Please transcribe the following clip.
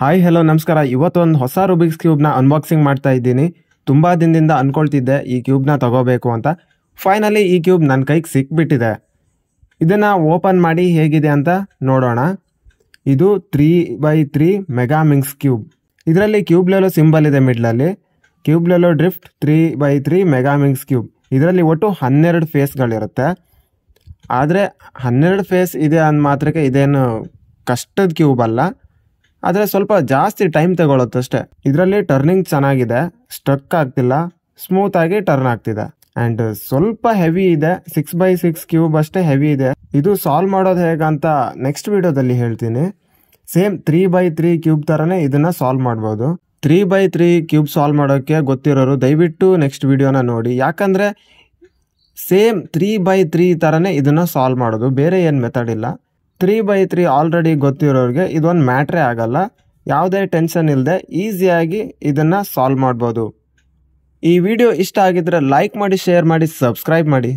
hi hello ನಮಸ್ಕಾರ ಇವತ್ತೊಂದು ಹೊಸ ರೂಬಿಕ್ಸ್ ಕ್ಯೂಬ್ನ ಅನ್ಬಾಕ್ಸಿಂಗ್ ಮಾಡ್ತಾ ಇದ್ದೀನಿ ತುಂಬ ದಿನದಿಂದ ಅಂದ್ಕೊಳ್ತಿದ್ದೆ ಈ ಕ್ಯೂಬ್ನ ತಗೋಬೇಕು ಅಂತ ಫೈನಲಿ ಈ ಕ್ಯೂಬ್ ನನ್ನ ಕೈಗೆ ಸಿಕ್ಬಿಟ್ಟಿದೆ ಇದನ್ನು ಓಪನ್ ಮಾಡಿ ಹೇಗಿದೆ ಅಂತ ನೋಡೋಣ ಇದು three by three megaminx cube ಇದರಲ್ಲಿ ಕ್ಯೂಬ್ಲೆಲ್ಲೋ ಸಿಂಬಲ್ ಇದೆ ಮಿಡ್ಲಲ್ಲಿ ಕ್ಯೂಬ್ಲೆಲ್ಲೋ drift three by three megaminx cube ಇದರಲ್ಲಿ ಒಟ್ಟು ಹನ್ನೆರಡು ಫೇಸ್ಗಳಿರುತ್ತೆ ಆದರೆ ಹನ್ನೆರಡು ಫೇಸ್ ಇದೆ ಅಂದ ಮಾತ್ರಕ್ಕೆ ಇದೇನು ಕಷ್ಟದ ಕ್ಯೂಬ್ ಅಲ್ಲ ಆದರೆ ಸ್ವಲ್ಪ ಜಾಸ್ತಿ ಟೈಮ್ ಅಷ್ಟೇ ಇದರಲ್ಲಿ ಟರ್ನಿಂಗ್ ಚೆನ್ನಾಗಿದೆ ಸ್ಟ್ರಕ್ ಆಗ್ತಿಲ್ಲ ಸ್ಮೂತ್ ಆಗಿ ಟರ್ನ್ ಆಗ್ತಿದೆ ಅಂಡ್ ಸ್ವಲ್ಪ ಹೆವಿ ಇದೆ ಸಿಕ್ಸ್ ಬೈ ಸಿಕ್ಸ್ ಕ್ಯೂಬ್ ಅಷ್ಟೇ ಹೆವಿ ಇದೆ ಇದು ಸಾಲ್ವ್ ಮಾಡೋದು ಹೇಗಂತ ನೆಕ್ಸ್ಟ್ ವಿಡಿಯೋದಲ್ಲಿ ಹೇಳ್ತೀನಿ same three by three cube ಥರನೇ ಇದನ್ನ ಸಾಲ್ವ್ ಮಾಡ್ಬೋದು three by three cube solve ಮಾಡೋಕ್ಕೆ ಗೊತ್ತಿರೋರು ದಯವಿಟ್ಟು ನೆಕ್ಸ್ಟ್ ವಿಡಿಯೋನ ನೋಡಿ ಯಾಕಂದರೆ ಸೇಮ್ ತ್ರೀ ಬೈ ತ್ರೀ ಥರನೇ ಇದನ್ನು ಸಾಲ್ವ್ ಮಾಡೋದು ಬೇರೆ ಏನು ಮೆಥಡ್ ಇಲ್ಲ ತ್ರೀ ಬೈ ತ್ರೀ ಆಲ್ರೆಡಿ ಗೊತ್ತಿರೋರಿಗೆ ಇದೊಂದು ಮ್ಯಾಟ್ರೇ ಆಗಲ್ಲ ಯಾವುದೇ ಟೆನ್ಷನ್ ಇಲ್ಲದೆ ಈಸಿಯಾಗಿ ಇದನ್ನು ಸಾಲ್ವ್ ಮಾಡ್ಬೋದು ಈ ವಿಡಿಯೋ ಇಷ್ಟ ಆಗಿದ್ದರೆ ಲೈಕ್ ಮಾಡಿ ಶೇರ್ ಮಾಡಿ ಸಬ್ಸ್ಕ್ರೈಬ್ ಮಾಡಿ